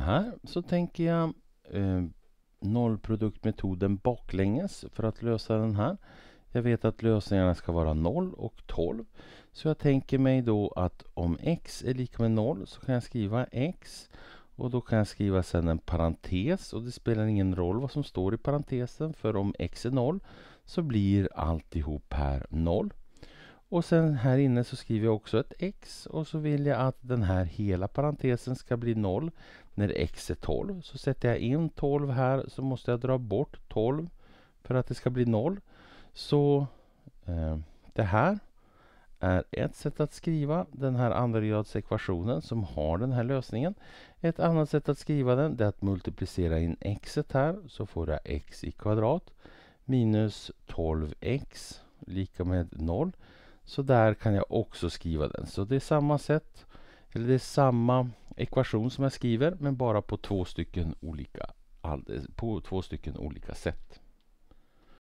Här så tänker jag eh, nollproduktmetoden baklänges för att lösa den här. Jag vet att lösningarna ska vara 0 och 12. Så jag tänker mig då att om x är lika med 0 så kan jag skriva x och då kan jag skriva sen en parentes och det spelar ingen roll vad som står i parentesen för om x är 0 så blir alltihop här 0. Och sen här inne så skriver jag också ett x och så vill jag att den här hela parentesen ska bli 0. När x är 12 så sätter jag in 12 här så måste jag dra bort 12 för att det ska bli 0. Så eh, det här är ett sätt att skriva den här andragradsekvationen som har den här lösningen. Ett annat sätt att skriva den är att multiplicera in x här så får jag x i kvadrat minus 12x lika med 0. Så där kan jag också skriva den. Så det är samma sätt, eller det är samma ekvation som jag skriver men bara på två stycken olika, på två stycken olika sätt.